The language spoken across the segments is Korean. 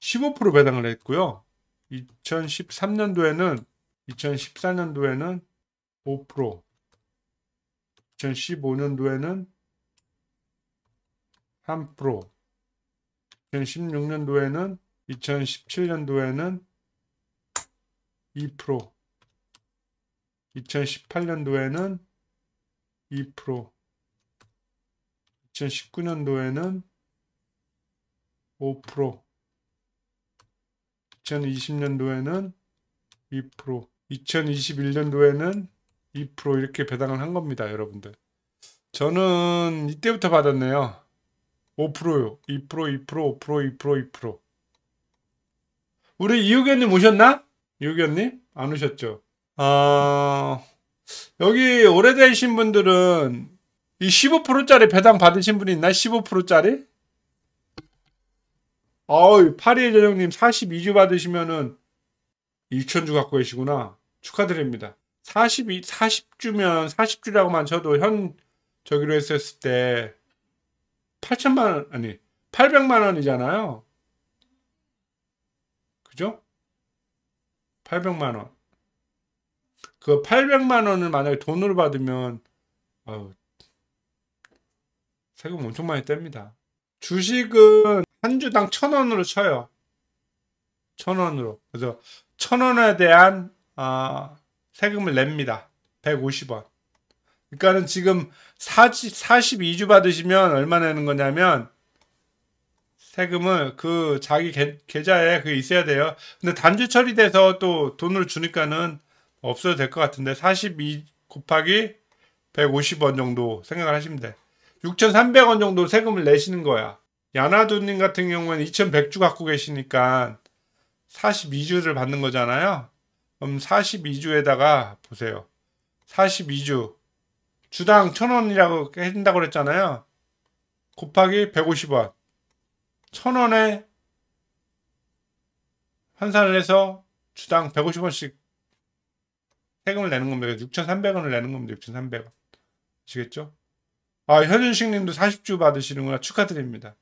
15% 배당을 했고요. 2013년도에는 2014년도에는 5%, 2015년도에는 3%, 2016년도에는 2017년도에는 2%, 2018년도에는 2%, 2019년도에는 5%, 2020년도에는 2%, 2021년도에는 2% 이렇게 배당을 한 겁니다, 여러분들. 저는 이때부터 받았네요. 5%요. 2%, 2%, 5%, 2%, 2%. 우리 이우견님 오셨나? 이우견님? 안 오셨죠? 아, 여기 오래되신 분들은 이 15%짜리 배당 받으신 분이 있나? 15%짜리? 어우, 파리의 저녁님 42주 받으시면은 2천주 갖고 계시구나. 축하드립니다. 42, 40주면 40주라고만 쳐도 현 저기로 했었을 때 8천만 원, 아니, 800만 원이잖아요. 그죠? 800만 원. 그 800만 원을 만약에 돈으로 받으면, 어유 세금 엄청 많이 뗍니다. 주식은 한 주당 천 원으로 쳐요. 천 원으로. 그래서 천 원에 대한 어, 세금을 냅니다. 150원. 그러니까는 지금 40, 42주 받으시면 얼마 내는 거냐면 세금을 그 자기 계,좌에 그 있어야 돼요. 근데 단주 처리돼서 또 돈을 주니까는 없어도 될 것 같은데 42 곱하기 150원 정도 생각을 하시면 돼. 6,300원 정도 세금을 내시는 거야. 야나두님 같은 경우는 2,100주 갖고 계시니까 42주를 받는 거잖아요. 그럼 42주에다가 보세요. 42주 주당 1,000원이라고 해준다고 그랬잖아요. 곱하기 150원. 1,000원에 환산을 해서 주당 150원씩 세금을 내는 겁니다. 6,300원을 내는 겁니다. 6,300원. 아시겠죠? 아, 현윤식 님도 40주 받으시는구나. 축하드립니다.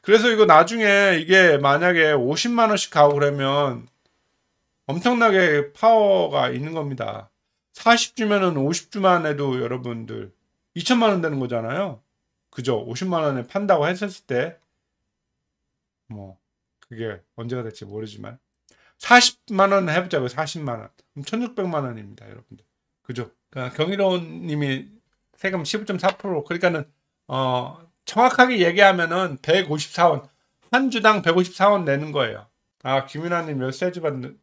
그래서 이거 나중에 이게 만약에 50만원씩 가고 그러면 엄청나게 파워가 있는 겁니다. 40주면은 50주만 해도 여러분들 2천만원 되는 거잖아요. 그죠? 50만원에 판다고 했었을 때, 뭐, 그게 언제가 될지 모르지만, 40만원 해보자고요. 40만원. 그럼 1600만원입니다, 여러분들. 그죠? 그러니까 아, 경이로운 님이 세금 15.4% 그러니까는 어 정확하게 얘기하면은 154원 한 주당 154원 내는 거예요. 아 김윤아님 몇세주 받, 는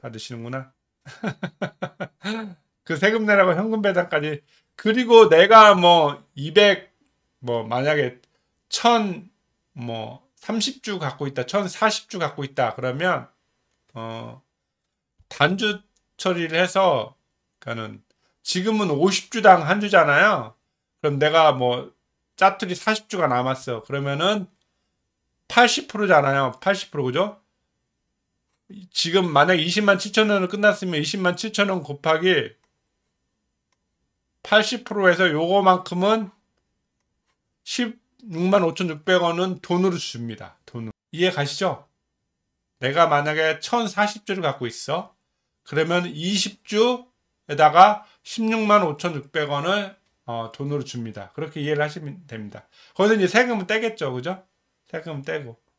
받으시는구나. 그 세금 내라고 현금 배당까지 그리고 내가 뭐 200뭐 뭐 만약에 1000 뭐 30주 갖고 있다 1040주 갖고 있다 그러면 어 단주 처리를 해서 그는 지금은 50주당 한 주잖아요. 그럼 내가 뭐 짜투리 40주가 남았어. 그러면은 80%잖아요. 80% 그죠? 지금 만약 20만 7천 원으 끝났으면 20만 7천 원 곱하기 80%에서 요거만큼은 16만 5,600원은 돈으로 줍니다. 돈으로. 이해 가시죠? 내가 만약에 1,040주를 갖고 있어. 그러면 20주에다가 16만 5,600원을 어, 돈으로 줍니다. 그렇게 이해를 하시면 됩니다. 거기서 이제 세금은 떼겠죠. 그죠? 세금 떼고.